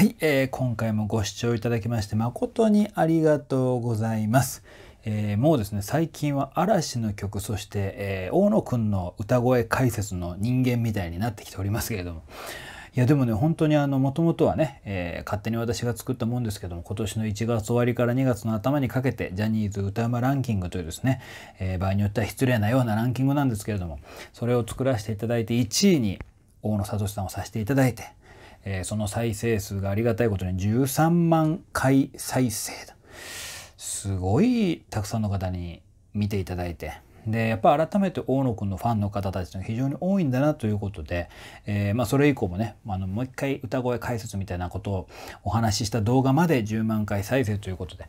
はい、えー、今回もご視聴いただきまして誠にありがとうございます。えー、もうですね最近は嵐の曲そして、えー、大野くんの歌声解説の人間みたいになってきておりますけれどもいやでもね本当にあのもともとはね、えー、勝手に私が作ったもんですけども今年の1月終わりから2月の頭にかけてジャニーズ歌うまランキングというですね、え場合によっては失礼なようなランキングなんですけれどもそれを作らせていただいて1位に大野聡さんをさせていただいてえー、その再生数がありがたいことに13万回再生だ。すごいたくさんの方に見ていただいて、でやっぱ改めて大野くんのファンの方たちが非常に多いんだなということで、えー、まあ、それ以降もねあのもう一回歌声解説みたいなことをお話しした動画まで10万回再生ということで、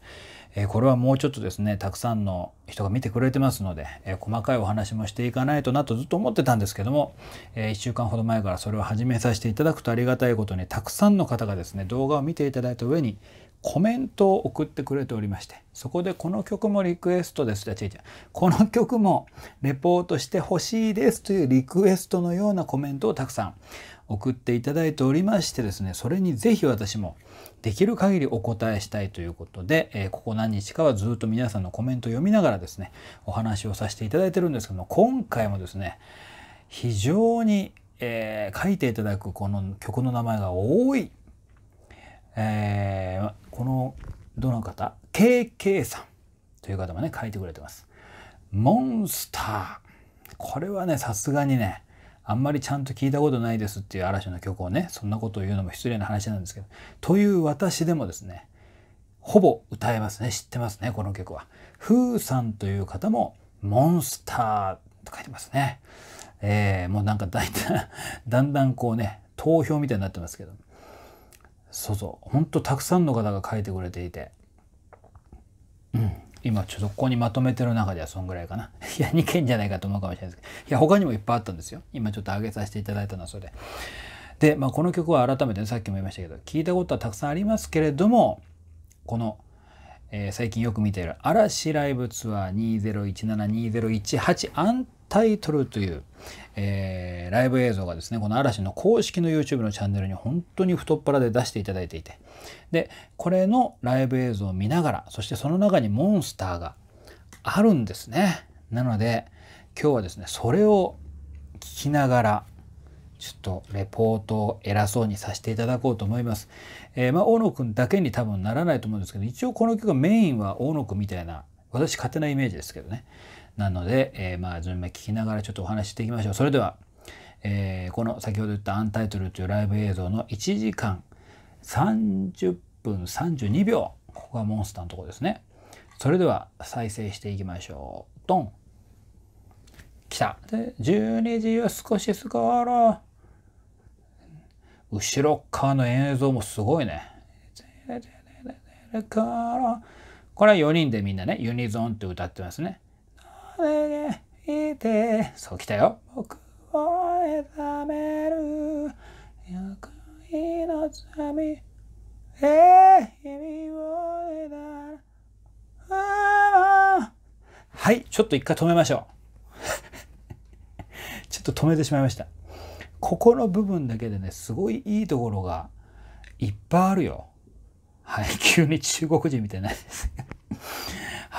えー、これはもうちょっとですねたくさんの人が見てくれてますので、えー、細かいお話もしていかないとなとずっと思ってたんですけども、え1週間ほど前からそれを始めさせていただくとありがたいことにたくさんの方がですね動画を見ていただいた上にコメントを送ってくれておりましてそこでこの曲もリクエストですじゃあこの曲もレポートしてほしいですというリクエストのようなコメントをたくさん送っていただいておりましてですねそれにぜひ私もできる限りお答えしたいということで、えー、ここ何日かはずっと皆さんのコメントを読みながらですねお話をさせていただいてるんですけども今回もですね非常に、えー、書いていただくこの曲の名前が多い、えーこのどの方 KK さんという方もね書いてくれてます。モンスターこれはねさすがにねあんまりちゃんと聞いたことないですっていう嵐の曲をねそんなことを言うのも失礼な話なんですけどという私でもですねほぼ歌えますね知ってますねこの曲は。ふうさんという方もモンスターと書いてますね。えー、もうなんか大体だんだんこうね投票みたいになってますけどそうそうほんとたくさんの方が書いてくれていて、うん、今ちょっとここにまとめてる中ではそんぐらいかな いや2件じゃないかと思うかもしれないですけどいや他にもいっぱいあったんですよ今ちょっと上げさせていただいたのはそれで。で、まあ、この曲は改めて、ね、さっきも言いましたけど聞いたことはたくさんありますけれどもこの「えー、最近よく見ている嵐ライブツアー20172018アンタイトルという、えー、ライブ映像がですね、この嵐の公式の YouTube のチャンネルに本当に太っ腹で出していただいていて、で、これのライブ映像を見ながら、そしてその中にモンスターがあるんですね。なので、今日はですね、それを聞きながら、ちょっとレポートを偉そうにさせていただこうと思います。えー、まあ、大野くんだけに多分ならないと思うんですけど、一応この曲がメインは大野くんみたいな、私勝手なイメージですけどね。なので、えー、まあ、順番聞きながらちょっとお話ししていきましょう。それでは、えー、この先ほど言ったアンタイトルというライブ映像の1時間30分32秒。ここがモンスターのところですね。それでは再生していきましょう。ドン来た。で、12時を少し過ごろ。後ろ側の映像もすごいね。これは4人でみんなね、ユニゾンって歌ってますね。俺にいてそう来たよ僕を選める役員の罪え君を選ぶはい、ちょっと一回止めましょう。ちょっと止めてしまいました。ここの部分だけでね、すごいいいところがいっぱいあるよ。はい、急に中国人みたいなです。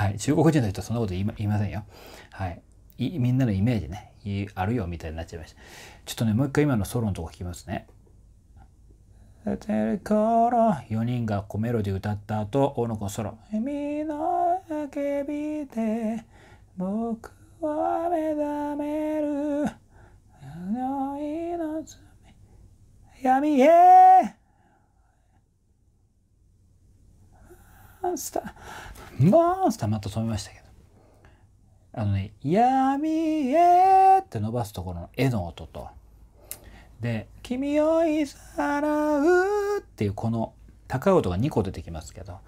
はい。中国人の人はそんなこと言いま言いませんよ。はい。いみんなのイメージねい、あるよみたいになっちゃいました。ちょっとね、もう一回今のソロのとこ聞きますね。4人がこうメロディー歌った後、大野子ソロ。みん叫びで僕は目覚める。闇へスタまーンってまた止めましたけど。あのね、闇へって伸ばすところの絵の音と、で、君をいさらうっていうこの高い音が2個出てきますけど、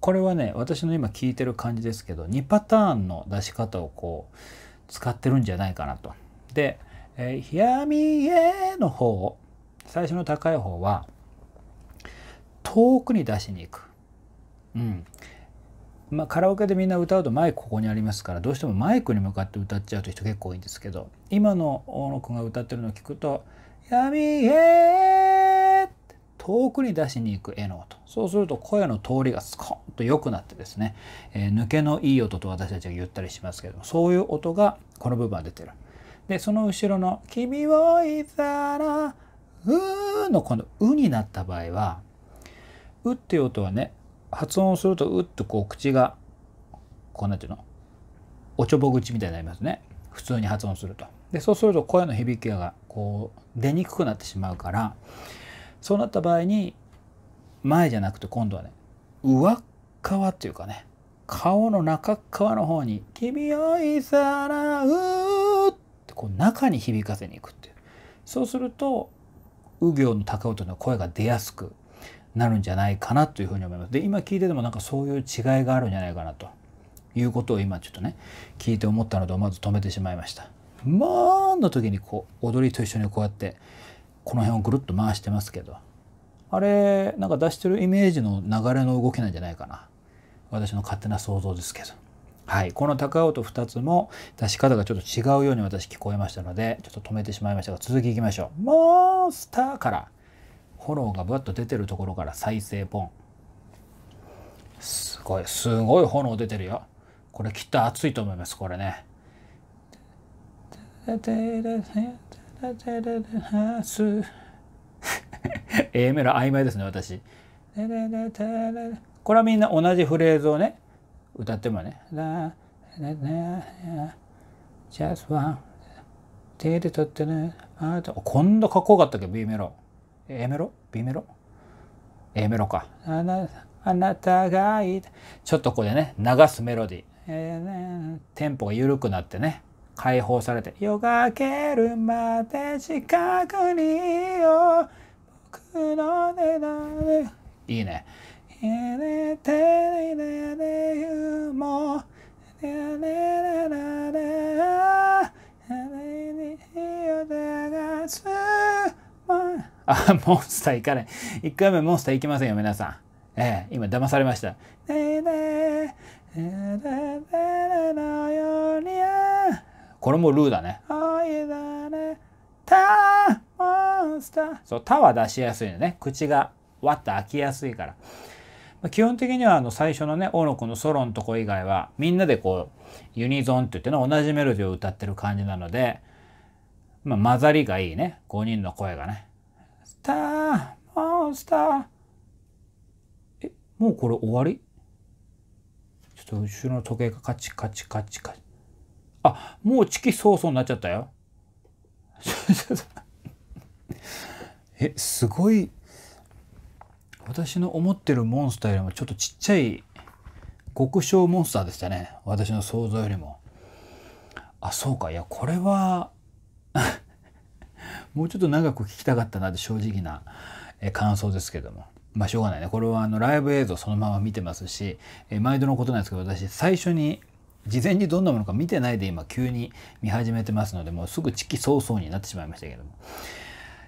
これはね、私の今聞いてる感じですけど、2パターンの出し方をこう、使ってるんじゃないかなと。で、えー、闇への方、最初の高い方は、遠くに出しに行く。うん。まあ、カラオケでみんな歌うとマイクここにありますからどうしてもマイクに向かって歌っちゃうと人結構多いんですけど今の大野くんが歌ってるのを聞くと「闇へ」遠くに出しに行く絵の音そうすると声の通りがスコンと良くなってですね、えー、抜けのいい音と私たちが言ったりしますけどそういう音がこの部分は出てる。でその後ろの「君をいたらう」のこの「う」になった場合は「う」っていう音はね発音するとうっとこう口がこうなんていうのおちょぼ口みたいになりますね普通に発音すると。でそうすると声の響きがこう出にくくなってしまうからそうなった場合に前じゃなくて今度はね上っ側っていうかね顔の中側の方に「君をいさらう」ってこう中に響かせにいくっていうそうすると右行の高音の声が出やすくなるんじゃないかなというふうに思います。で今聞いててもなんかそういう違いがあるんじゃないかなということを今ちょっとね聞いて思ったのでまず止めてしまいました。まあの時にこう踊りと一緒にこうやってこの辺をぐるっと回してますけどあれなんか出してるイメージの流れの動きなんじゃないかな私の勝手な想像ですけど。はい、この高音2つも出し方がちょっと違うように私聞こえましたのでちょっと止めてしまいましたが続きいきましょう。モンスターから炎がぶわっと出てるところから再生ポン。すごい、すごい炎出てるよ。これきっと熱いと思います、これね。A メロ曖昧ですね、私。これはみんな同じフレーズをね、歌ってもね。Just one. 手で取ってね。あなた、今度かっこよかったっけ、B メロ。A メロ ?B メロ ?A メロか。あなあなたがいた。ちょっとここでね、流すメロディー。えー、ね、テンポが緩くなってね、解放されて。夜がけるまで近くによ。僕のねる。いいね。てねねねねね。あ、モンスター行かない。1回目モンスター行きませんよ、皆さん。ええー、今騙されました。これもルーだね。タモンスター。そう、たは出しやすいのね。口がわっと開きやすいから。基本的にはあの最初のね、オロコのソロのとこ以外は、みんなでこう、ユニゾンって言っての同じメロディーを歌ってる感じなので、まあ、混ざりがいいね。5人の声がね。ターモンスターえもうこれ終わりちょっと後ろの時計がカチカチカチカチあもうチキソーソーになっちゃったよ えすごい私の思ってるモンスターよりもちょっとちっちゃい極小モンスターでしたね私の想像よりもあそうかいやこれはもうちょっと長く聞きたかったなって正直な感想ですけども。まあしょうがないね。これはあのライブ映像そのまま見てますし、え毎度のことなんですけど、私最初に事前にどんなものか見てないで今急に見始めてますので、もうすぐ時期早々になってしまいましたけども。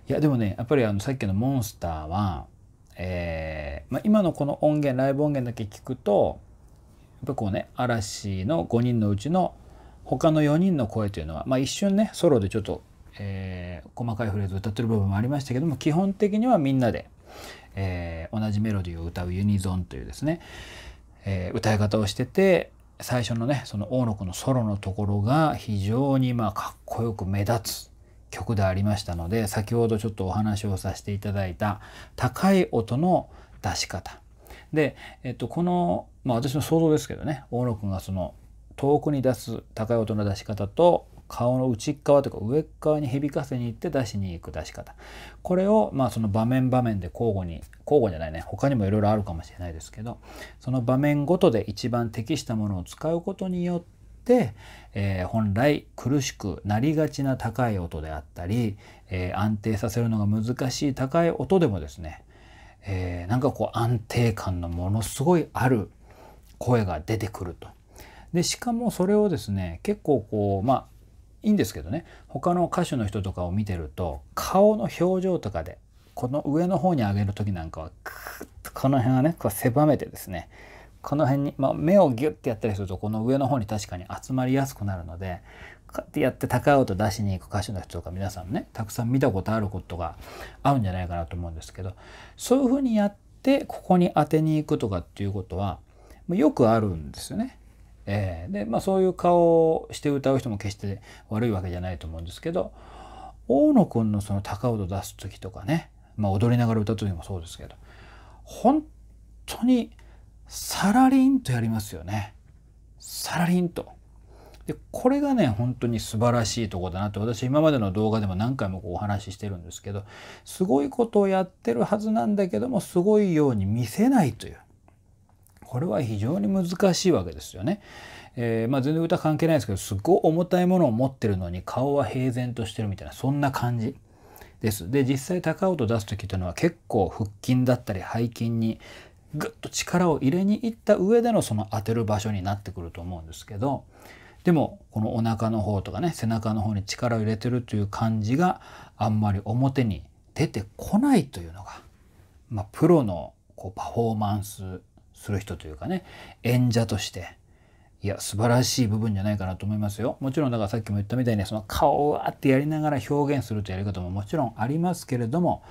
いやでもね、やっぱりあのさっきのモンスターは、えー、まあ、今のこの音源、ライブ音源だけ聞くと、やっぱこうね、嵐の5人のうちの他の4人の声というのは、まあ、一瞬ね、ソロでちょっと、えー、細かいフレーズを歌ってる部分もありましたけども基本的にはみんなで、えー、同じメロディーを歌うユニゾンというですね、えー、歌い方をしてて最初のねその大野くんのソロのところが非常にまあかっこよく目立つ曲でありましたので先ほどちょっとお話をさせていただいた高い音の出し方で、えっと、この、まあ、私の想像ですけどね大野くんがその遠くに出す高い音の出し方と顔の内側とか上側に響かせに行って出しに行く出し方これをまあその場面場面で交互に交互じゃないね他にもいろいろあるかもしれないですけどその場面ごとで一番適したものを使うことによって、えー、本来苦しくなりがちな高い音であったり、えー、安定させるのが難しい高い音でもですね、えー、なんかこう安定感のものすごいある声が出てくると。でしかもそれをですね結構こうまあいいんですけどね他の歌手の人とかを見てると顔の表情とかでこの上の方に上げる時なんかはクッとこの辺はねこう狭めてですねこの辺に、まあ、目をギュッてやったりするとこの上の方に確かに集まりやすくなるのでこうやってやって高い音出しに行く歌手の人とか皆さんねたくさん見たことあることが合うんじゃないかなと思うんですけどそういうふうにやってここに当てに行くとかっていうことはよくあるんですよね。えー、で、まあそういう顔をして歌う人も決して悪いわけじゃないと思うんですけど、大野くんのその高音出す時とかね、まあ踊りながら歌う時もそうですけど、本当にさらりんとやりますよね。さらりんと。で、これがね、本当に素晴らしいとこだなと、私今までの動画でも何回もお話ししてるんですけど、すごいことをやってるはずなんだけども、すごいように見せないという。これは非常に難しいわけですよね。えー、まあ、全然歌関係ないですけどすごい重たいものを持ってるのに顔は平然としてるみたいなそんな感じです。で実際高音出す時というのは結構腹筋だったり背筋にぐっと力を入れにいった上でのその当てる場所になってくると思うんですけどでもこのお腹の方とかね背中の方に力を入れてるという感じがあんまり表に出てこないというのが、まあ、プロのこうパフォーマンスする人というかね演者としていや素晴らしい部分じゃないかなと思いますよ。もちろんだからさっきも言ったみたいにその顔をわってやりながら表現するというやり方ももちろんありますけれども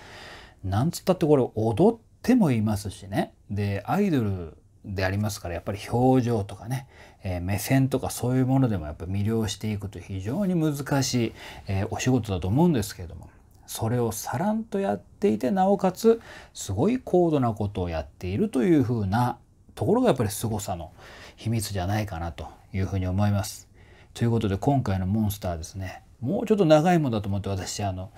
なんつったってこれ踊ってもいますしねでアイドルでありますからやっぱり表情とかね、えー、目線とかそういうものでもやっぱ魅了していくと非常に難しい、えー、お仕事だと思うんですけれどもそれをさらんとやっていてなおかつすごい高度なことをやっているというふうなところがやっぱり凄さの秘密じゃないかなというふうに思います。ということで今回のモンスターですねもうちょっと長いものだと思って私あの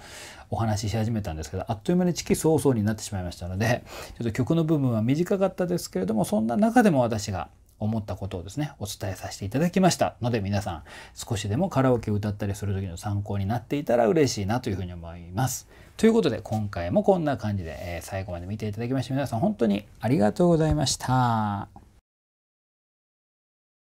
お話しし始めたんですけどあっという間に時期早々になってしまいましたのでちょっと曲の部分は短かったですけれどもそんな中でも私が思ったことをですね、お伝えさせていただきましたので皆さん少しでもカラオケを歌ったりする時の参考になっていたら嬉しいなというふうに思います。ということで今回もこんな感じで、え最後まで見ていただきまして皆さん本当にありがとうございました。